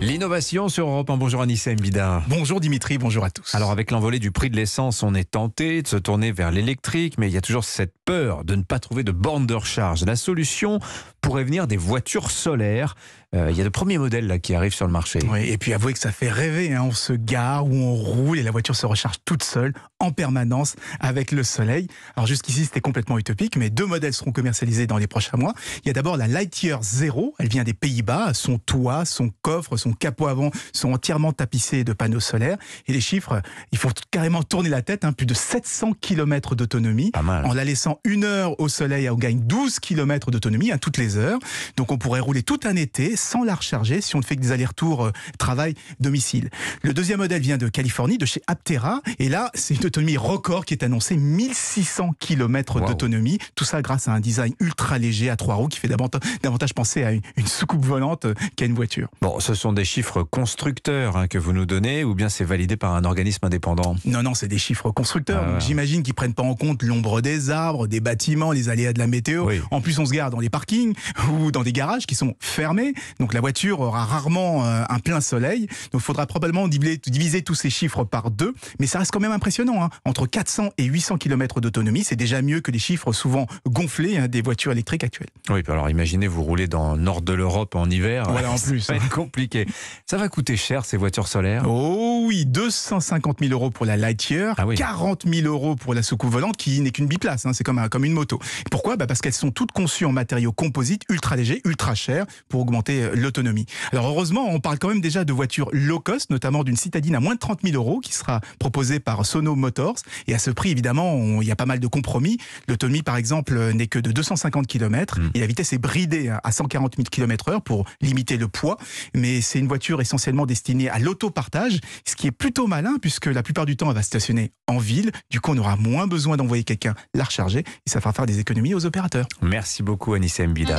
L'innovation sur Europe 1. Bonjour Anissa Mbida. Bonjour Dimitri, bonjour à tous. Alors avec l'envolée du prix de l'essence, on est tenté de se tourner vers l'électrique, mais il y a toujours cette peur de ne pas trouver de borne de recharge. La solution pourrait venir des voitures solaires. Euh, il y a de premiers modèles qui arrivent sur le marché. et puis avouez que ça fait rêver. Hein. On se gare ou on roule et la voiture se recharge toute seule en permanence avec le soleil. Alors jusqu'ici, c'était complètement utopique, mais deux modèles seront commercialisés dans les prochains mois. Il y a d'abord la Lightyear Zero. Elle vient des Pays-Bas. Son toit, son coffre, son capot avant sont entièrement tapissés de panneaux solaires. Et les chiffres, il faut carrément tourner la tête. Hein. Plus de 700 km d'autonomie. En la laissant une heure au soleil, on gagne 12 km d'autonomie à hein, toutes les heures. Donc on pourrait rouler tout un été sans la recharger si on ne fait que des allers-retours euh, travail-domicile. Le deuxième modèle vient de Californie, de chez Aptera. Et là, c'est une autonomie record qui est annoncée, 1600 km d'autonomie. Tout ça grâce à un design ultra léger à trois roues qui fait davantage, penser à une, soucoupe volante qu'à une voiture. Bon, ce sont des chiffres constructeurs hein, que vous nous donnez ou bien c'est validé par un organisme indépendant Non, non, c'est des chiffres constructeurs. Ah donc J'imagine qu'ils prennent pas en compte l'ombre des arbres, des bâtiments, les aléas de la météo. En plus, on se garde dans les parkings ou dans des garages qui sont fermés. Donc la voiture aura rarement euh, un plein soleil. Donc il faudra probablement diviser, tous ces chiffres par deux. Mais ça reste quand même impressionnant. Hein. Entre 400 et 800 km d'autonomie, c'est déjà mieux que les chiffres souvent gonflés hein, des voitures électriques actuelles. Oui, alors imaginez, vous roulez dans le nord de l'Europe en hiver. Voilà, en plus. Ça compliqué. Ça va coûter cher ces voitures solaires Oh oui, 250 000 euros pour la Lightyear, 40 ah 000 euros pour la soucoupe volante qui n'est qu'une biplace, hein. c'est comme, comme une moto. Pourquoi bah, Parce qu'elles sont toutes conçues en matériaux composites, ultra légers, ultra chers, pour augmenter euh, l'autonomie. Alors heureusement, on parle quand même déjà de voitures low cost, notamment d'une citadine à moins de 30 000 euros qui sera proposée par Sono Motors. Et à ce prix, évidemment, il y a pas mal de compromis. L'autonomie, par exemple, euh, n'est que de 250 km mm. et la vitesse est bridée à 140 000 km/h pour limiter le poids. Mais c'est une voiture essentiellement destinée à l'autopartage, ce qui est plutôt malin puisque la plupart du temps, elle va stationner en ville. Du coup, on aura moins besoin d'envoyer quelqu'un la recharger et ça fera faire des économies aux opérateurs. Merci beaucoup, Anissa Mbida.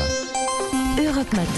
Europe Matin.